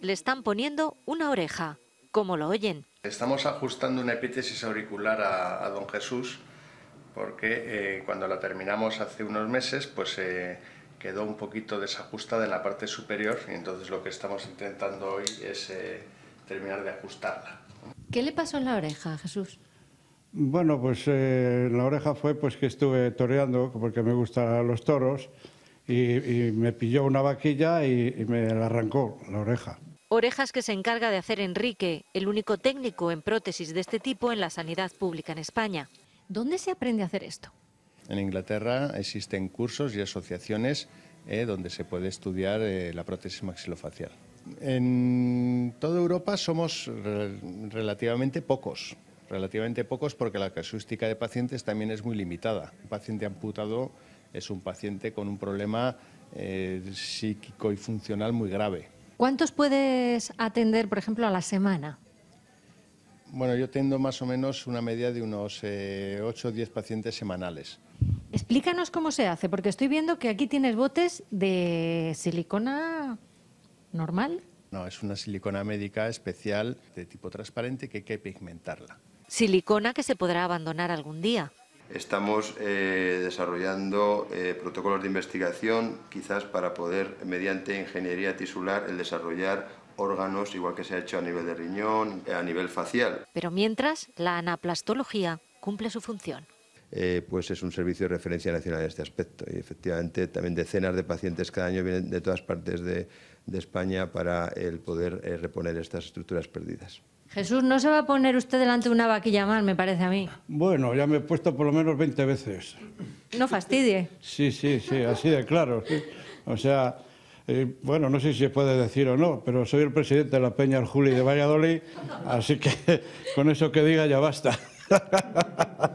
Le están poniendo una oreja, como lo oyen. Estamos ajustando una epítesis auricular a, don Jesús, porque eh, cuando la terminamos hace unos meses, pues eh, quedó un poquito desajustada en la parte superior, y entonces lo que estamos intentando hoy es eh, terminar de ajustarla. ¿Qué le pasó en la oreja, Jesús? Bueno, pues la oreja fue pues que estuve toreando porque me gustan los toros y, me pilló una vaquilla y, y, me la arrancó la oreja. Orejas que se encarga de hacer Enrique, el único técnico en prótesis de este tipo en la sanidad pública en España. ¿Dónde se aprende a hacer esto? En Inglaterra existen cursos y asociaciones eh, donde se puede estudiar eh, la prótesis maxilofacial. En toda Europa somos relativamente pocos, relativamente pocos porque la casuística de pacientes también es muy limitada. Un paciente amputado es un paciente con un problema eh, psíquico y funcional muy grave. ¿Cuántos puedes atender, por ejemplo, a la semana? Bueno, yo tengo más o menos una media de unos 8 eh, o 10 pacientes semanales. Explícanos cómo se hace, porque estoy viendo que aquí tienes botes de silicona normal. No, es una silicona médica especial de tipo transparente que hay que pigmentarla. Silicona que se podrá abandonar algún día. Estamos eh, desarrollando eh, protocolos de investigación, quizás para poder, mediante ingeniería tisular, el desarrollar órganos, igual que se ha hecho a nivel de riñón, a nivel facial. Pero mientras, la anaplastología cumple su función. Eh, pues es un servicio de referencia nacional en este aspecto. Y efectivamente también decenas de pacientes cada año vienen de todas partes de, España para el poder eh, reponer estas estructuras perdidas. Jesús, no se va a poner usted delante de una vaquilla mal, me parece a mí. Bueno, ya me he puesto por lo menos 20 veces. No fastidie. Sí, sí, sí, así de claro. O sea, eh, bueno, no sé si se puede decir o no, pero soy el presidente de la Peña Juli de Valladolid, así que con eso que diga ya basta.